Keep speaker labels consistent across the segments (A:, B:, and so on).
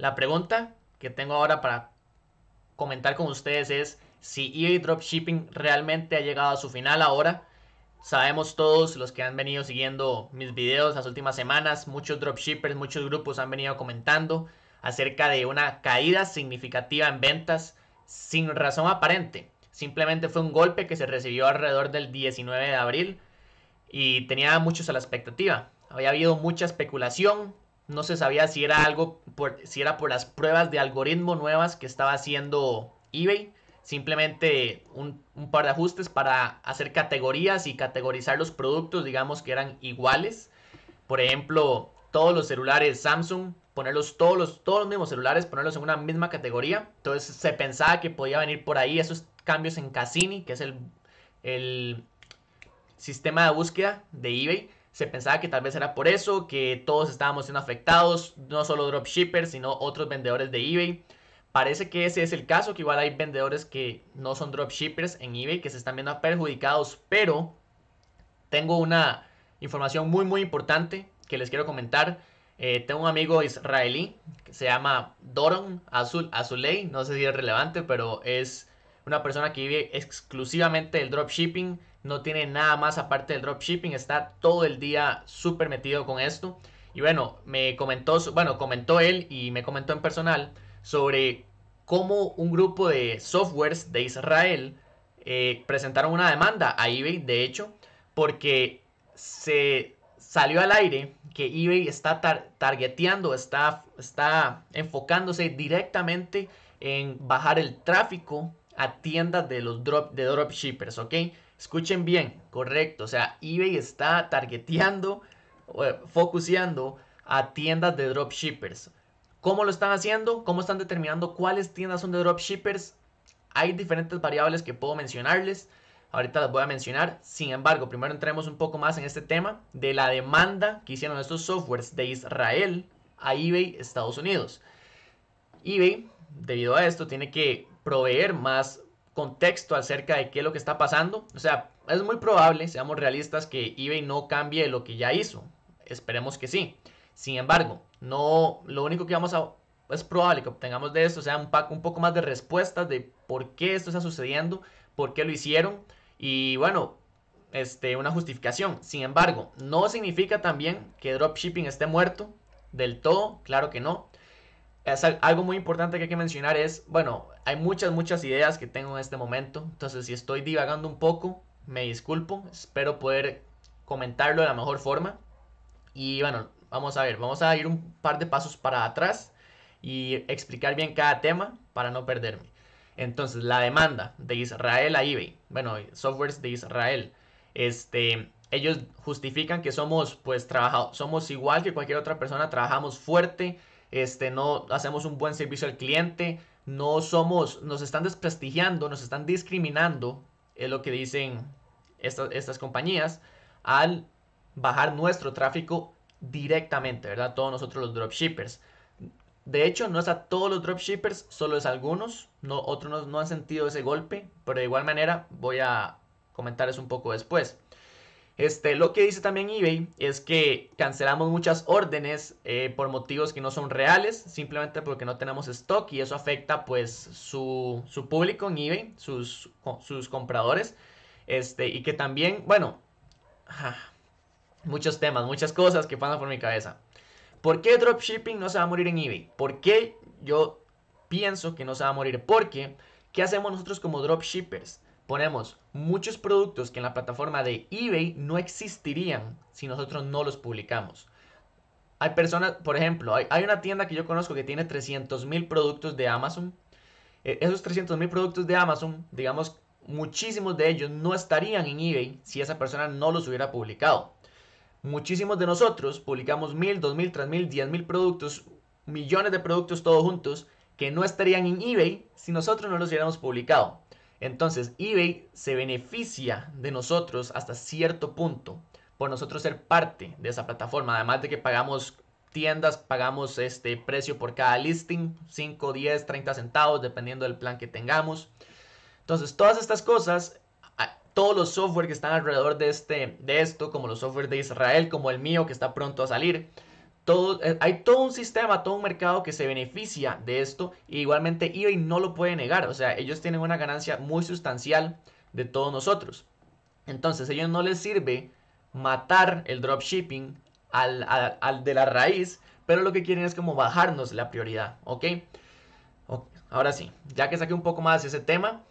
A: La pregunta que tengo ahora para comentar con ustedes es si EA Dropshipping realmente ha llegado a su final ahora. Sabemos todos los que han venido siguiendo mis videos las últimas semanas, muchos dropshippers, muchos grupos han venido comentando acerca de una caída significativa en ventas sin razón aparente. Simplemente fue un golpe que se recibió alrededor del 19 de abril y tenía muchos a la expectativa. Había habido mucha especulación, no se sabía si era algo, por, si era por las pruebas de algoritmo nuevas que estaba haciendo eBay. Simplemente un, par de ajustes para hacer categorías y categorizar los productos, digamos que eran iguales. Por ejemplo, todos los celulares Samsung, ponerlos todos los, todos los mismos celulares, ponerlos en una misma categoría. Entonces se pensaba que podía venir por ahí esos cambios en Cassini, que es el sistema de búsqueda de eBay se pensaba que tal vez era por eso, que todos estábamos siendo afectados, no solo dropshippers, sino otros vendedores de eBay. Parece que ese es el caso, que igual hay vendedores que no son dropshippers en eBay, que se están viendo perjudicados, pero tengo una información muy muy importante que les quiero comentar. Eh, tengo un amigo israelí que se llama Doron Azul, Azulei, no sé si es relevante, pero es una persona que vive exclusivamente del dropshipping no tiene nada más aparte del dropshipping, está todo el día súper metido con esto. Y bueno, me comentó, bueno, comentó él y me comentó en personal sobre cómo un grupo de softwares de Israel eh, presentaron una demanda a eBay, de hecho, porque se salió al aire que eBay está targeteando, está, está enfocándose directamente en bajar el tráfico a tiendas de los drop, de dropshippers, ¿ok? Escuchen bien, correcto. O sea, eBay está targeteando, eh, focuseando a tiendas de dropshippers. ¿Cómo lo están haciendo? ¿Cómo están determinando cuáles tiendas son de dropshippers? Hay diferentes variables que puedo mencionarles. Ahorita las voy a mencionar. Sin embargo, primero entremos un poco más en este tema de la demanda que hicieron estos softwares de Israel a eBay Estados Unidos. eBay, debido a esto, tiene que proveer más contexto acerca de qué es lo que está pasando. O sea, es muy probable, seamos realistas, que eBay no cambie lo que ya hizo. Esperemos que sí. Sin embargo, no, lo único que vamos a es probable que obtengamos de esto sea un, pack, un poco más de respuestas de por qué esto está sucediendo, por qué lo hicieron y bueno, este, una justificación. Sin embargo, no significa también que dropshipping esté muerto del todo, claro que no algo muy importante que hay que mencionar es, bueno, hay muchas, muchas ideas que tengo en este momento, entonces si estoy divagando un poco, me disculpo, espero poder comentarlo de la mejor forma. Y bueno, vamos a ver, vamos a ir un par de pasos para atrás y explicar bien cada tema para no perderme. Entonces, la demanda de Israel a eBay, bueno, softwares de Israel, este, ellos justifican que somos, pues, trabajados, somos igual que cualquier otra persona, trabajamos fuerte, este, no hacemos un buen servicio al cliente, no somos, nos están desprestigiando, nos están discriminando, es lo que dicen estas compañías, al bajar nuestro tráfico directamente, ¿verdad? Todos nosotros los dropshippers. De hecho, no es a todos los dropshippers, solo es a algunos, no, otros no, no han sentido ese golpe, pero de igual manera voy a comentarles un poco después. Este, lo que dice también eBay es que cancelamos muchas órdenes eh, por motivos que no son reales, simplemente porque no tenemos stock y eso afecta pues su, público en eBay, sus, sus compradores. Este, y que también, bueno, ah, muchos temas, muchas cosas que pasan por mi cabeza. ¿Por qué dropshipping no se va a morir en eBay? ¿Por qué yo pienso que no se va a morir? Porque, ¿qué hacemos nosotros como dropshippers? ponemos muchos productos que en la plataforma de eBay no existirían si nosotros no los publicamos. Hay personas, por ejemplo, hay, una tienda que yo conozco que tiene 300 mil productos de Amazon. E, esos 300 mil productos de Amazon, digamos, muchísimos de ellos no estarían en eBay si esa persona no los hubiera publicado. Muchísimos de nosotros publicamos mil, dos mil, tres mil, diez mil productos, millones de productos todos juntos que no estarían en eBay si nosotros no los hubiéramos publicado. Entonces, eBay se beneficia de nosotros hasta cierto punto por nosotros ser parte de esa plataforma, además de que pagamos tiendas, pagamos este precio por cada listing, 5, 10, 30 centavos, dependiendo del plan que tengamos. Entonces, todas estas cosas, todos los software que están alrededor de, este, de esto, como los software de Israel, como el mío que está pronto a salir, eh, hay todo un sistema, todo un mercado que se beneficia de esto. Y igualmente eBay no lo puede negar. O sea, ellos tienen una ganancia muy sustancial de todos nosotros. Entonces, a ellos no les sirve matar el dropshipping al, al, de la raíz, pero lo que quieren es como bajarnos la prioridad, ¿ok? Ahora sí, ya que saqué un poco más ese tema,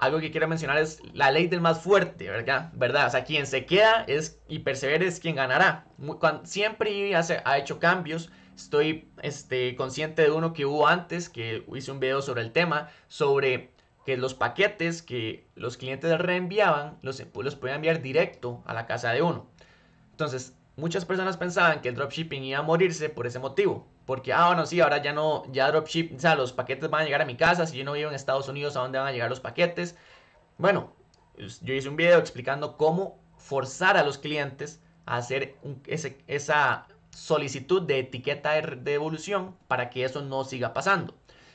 A: algo que quiero mencionar es la ley del más fuerte, ¿verdad? ¿verdad? O sea, quien se queda es y persevera es quien ganará. siempre ha hecho cambios. Estoy este, consciente de uno que hubo antes, que hice un video sobre el tema, sobre que los paquetes que los clientes reenviaban los, los podían enviar directo a la casa de uno. Entonces, muchas personas pensaban que el dropshipping iba a morirse por ese motivo, porque, ah, bueno, sí, ahora ya no, ya dropship, o sea, los paquetes van a llegar a mi casa. Si yo no vivo en Estados Unidos, ¿a dónde van a llegar los paquetes? Bueno, yo hice un video explicando cómo forzar a los clientes a hacer esa solicitud de etiqueta de devolución para que eso no siga pasando.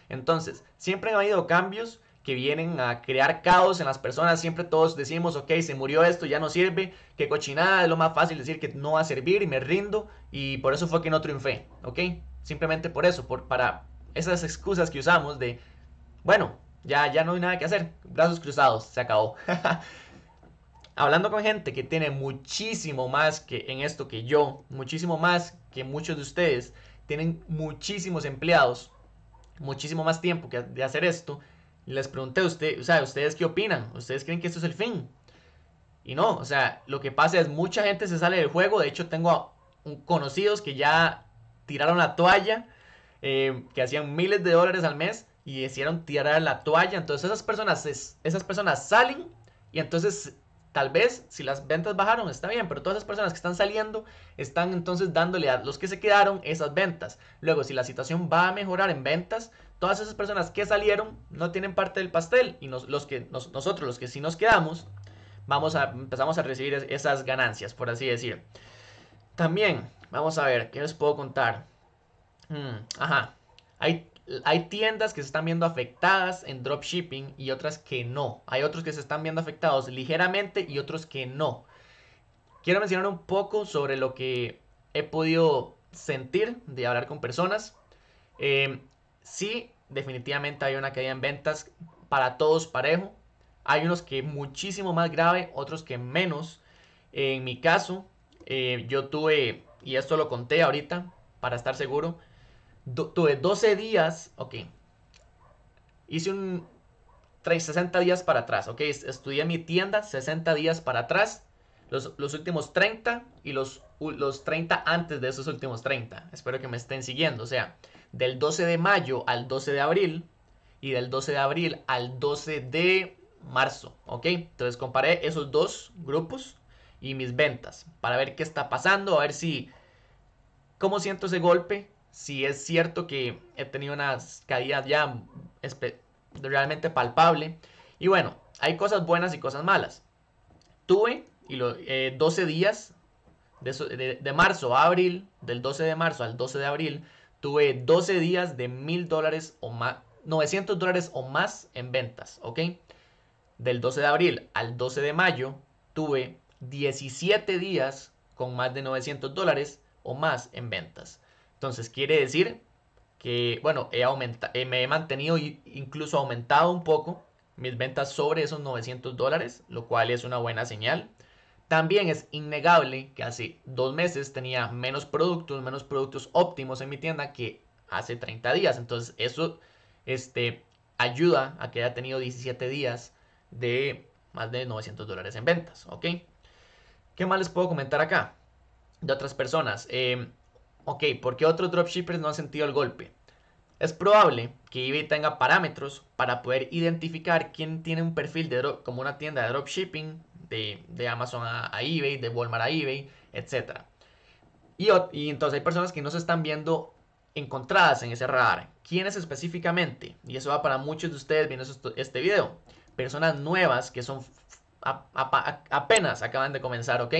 A: Entonces, siempre han habido cambios que vienen a crear caos en las personas. Siempre todos decimos, ok, se murió esto, ya no sirve, Qué cochinada, es lo más fácil decir que no va a servir y me rindo y por eso fue que no triunfé, ok. Simplemente por eso, por, para esas excusas que usamos de, bueno, ya, ya no hay nada que hacer, brazos cruzados, se acabó. Hablando con gente que tiene muchísimo más que en esto que yo, muchísimo más que muchos de ustedes, tienen muchísimos empleados, muchísimo más tiempo que de hacer esto, les pregunté a usted, o sea, ¿ustedes qué opinan? ¿Ustedes creen que esto es el fin? Y no, o sea, lo que pasa es mucha gente se sale del juego. De hecho, tengo conocidos que ya tiraron la toalla, eh, que hacían miles de dólares al mes y decidieron tirar la toalla. Entonces esas personas, esas personas salen y entonces tal vez si las ventas bajaron está bien, pero todas esas personas que están saliendo están entonces dándole a los que se quedaron esas ventas. Luego si la situación va a mejorar en ventas, todas esas personas que salieron no tienen parte del pastel y los que, nosotros, los que sí nos quedamos, vamos a, empezamos a recibir esas ganancias, por así decir. También, vamos a ver, ¿qué les puedo contar? Mm, ajá, hay, hay tiendas que se están viendo afectadas en dropshipping y otras que no. Hay otros que se están viendo afectados ligeramente y otros que no. Quiero mencionar un poco sobre lo que he podido sentir de hablar con personas. Eh, sí, definitivamente hay una caída en ventas para todos parejo. Hay unos que muchísimo más grave, otros que menos. En mi caso, eh, yo tuve, y esto lo conté ahorita para estar seguro, tuve 12 días, ok. Hice un 360 60 días para atrás, ok. Estudié mi tienda 60 días para atrás, los, últimos 30 y los, los 30 antes de esos últimos 30. Espero que me estén siguiendo, o sea, del 12 de mayo al 12 de abril y del 12 de abril al 12 de marzo, ¿ok? Entonces comparé esos dos grupos y mis ventas para ver qué está pasando, a ver si, cómo siento ese golpe, si es cierto que he tenido unas caídas ya realmente palpable. Y bueno, hay cosas buenas y cosas malas. Tuve y 12 eh, días de, marzo a abril, del 12 de marzo al 12 de abril, tuve 12 días de 1000 o más, 900 dólares o más en ventas, ¿ok? Del 12 de abril al 12 de mayo tuve 17 días con más de 900 o más en ventas. Entonces quiere decir que, bueno, he eh, me he mantenido e incluso aumentado un poco mis ventas sobre esos 900 dólares, lo cual es una buena señal. También es innegable que hace dos meses tenía menos productos, menos productos óptimos en mi tienda que hace 30 días. Entonces eso este, ayuda a que haya tenido 17 días de más de 900 dólares en ventas. ¿Ok? ¿Qué más les puedo comentar acá? De otras personas. Em, ok, ¿por qué otros dropshippers no han sentido el golpe? Es probable que eBay tenga parámetros para poder identificar quién tiene un perfil de como una tienda de dropshipping de, Amazon a, eBay, de Walmart a eBay, etc. Y, y entonces hay personas que no se están viendo encontradas en ese radar. ¿Quiénes específicamente? Y eso va para muchos de ustedes viendo este video. Personas nuevas que son apenas acaban de comenzar, ¿ok?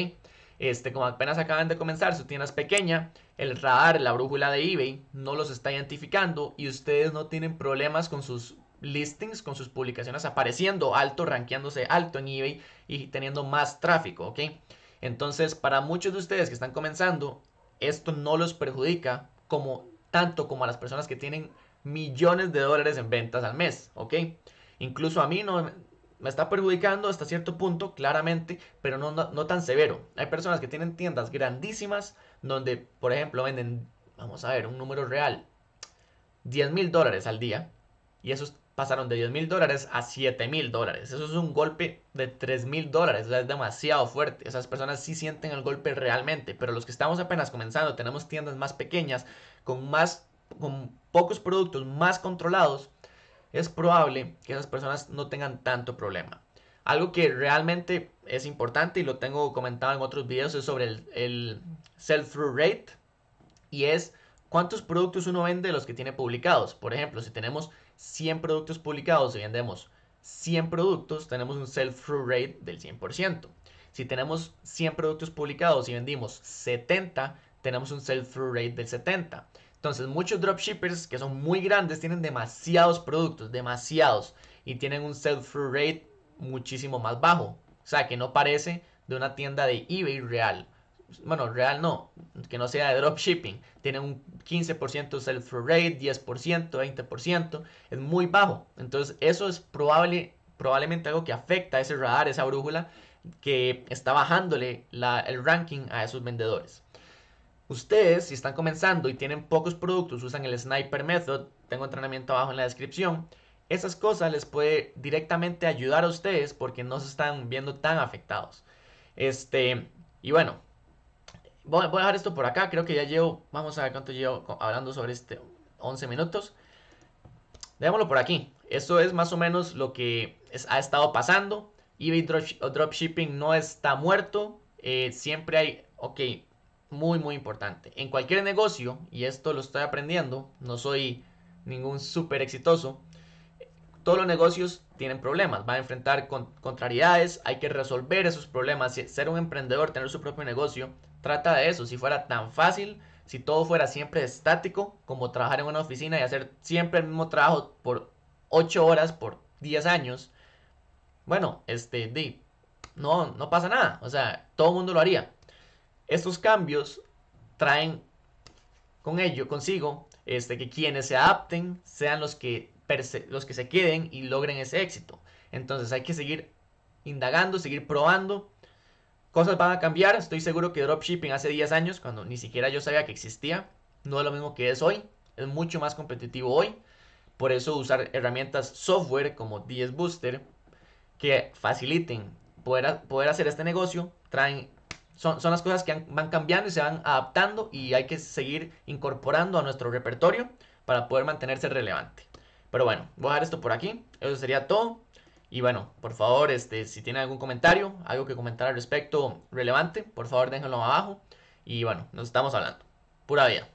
A: Este, como apenas acaban de comenzar, su tienda es pequeña, el radar, la brújula de eBay no los está identificando y ustedes no tienen problemas con sus listings con sus publicaciones apareciendo alto, rankeándose alto en eBay y teniendo más tráfico, ¿ok? Entonces, para muchos de ustedes que están comenzando, esto no los perjudica como tanto como a las personas que tienen millones de dólares en ventas al mes, ¿ok? Incluso a mí no me está perjudicando hasta cierto punto, claramente, pero no, no tan severo. Hay personas que tienen tiendas grandísimas donde, por ejemplo, venden, vamos a ver, un número real, 10 mil dólares al día, y eso es pasaron de 10 mil dólares a 7 mil dólares. Eso es un golpe de 3 mil dólares, es demasiado fuerte. Esas personas sí sienten el golpe realmente, pero los que estamos apenas comenzando, tenemos tiendas más pequeñas, con, más, con pocos productos más controlados, es probable que esas personas no tengan tanto problema. Algo que realmente es importante y lo tengo comentado en otros videos es sobre el, el sell-through rate y es ¿Cuántos productos uno vende de los que tiene publicados? Por ejemplo, si tenemos 100 productos publicados y vendemos 100 productos, tenemos un sell-through rate del 100%. Si tenemos 100 productos publicados y vendimos 70, tenemos un sell-through rate del 70. Entonces, muchos dropshippers que son muy grandes tienen demasiados productos, demasiados, y tienen un sell-through rate muchísimo más bajo. O sea, que no parece de una tienda de eBay real bueno, real no, que no sea de dropshipping, tiene un 15% sell-through rate, 10%, 20%, es muy bajo. Entonces, eso es probable, probablemente algo que afecta a ese radar, esa brújula que está bajándole el ranking a esos vendedores. Ustedes, si están comenzando y tienen pocos productos, usan el Sniper Method, tengo entrenamiento abajo en la descripción. Esas cosas les puede directamente ayudar a ustedes porque no se están viendo tan afectados. Este, y bueno, Voy, a dejar esto por acá. Creo que ya llevo. Vamos a ver cuánto llevo hablando sobre este. 11 minutos. Dejémoslo por aquí. Esto es más o menos lo que ha estado pasando. eBay Dropshipping no está muerto. Eh, siempre hay. Ok, muy, muy importante. En cualquier negocio, y esto lo estoy aprendiendo, no soy ningún súper exitoso. Todos los negocios tienen problemas, van a enfrentar contrariedades, hay que resolver esos problemas. Ser un emprendedor, tener su propio negocio, Trata de eso, si fuera tan fácil, si todo fuera siempre estático, como trabajar en una oficina y hacer siempre el mismo trabajo por 8 horas, por 10 años, bueno, este, no, no pasa nada, o sea, todo el mundo lo haría. Estos cambios traen con ello, consigo, este, que quienes se adapten sean los que, los que se queden y logren ese éxito. Entonces hay que seguir indagando, seguir probando Cosas van a cambiar, estoy seguro que dropshipping hace 10 años, cuando ni siquiera yo sabía que existía, no es lo mismo que es hoy, es mucho más competitivo hoy. Por eso usar herramientas software como DS Booster que faciliten poder, hacer este negocio, son, son las cosas que van cambiando y se van adaptando y hay que seguir incorporando a nuestro repertorio para poder mantenerse relevante. Pero bueno, voy a dejar esto por aquí, eso sería todo. Y bueno, por favor, este, si tienen algún comentario, algo que comentar al respecto relevante, por favor déjenlo abajo. Y bueno, nos estamos hablando. Pura vida.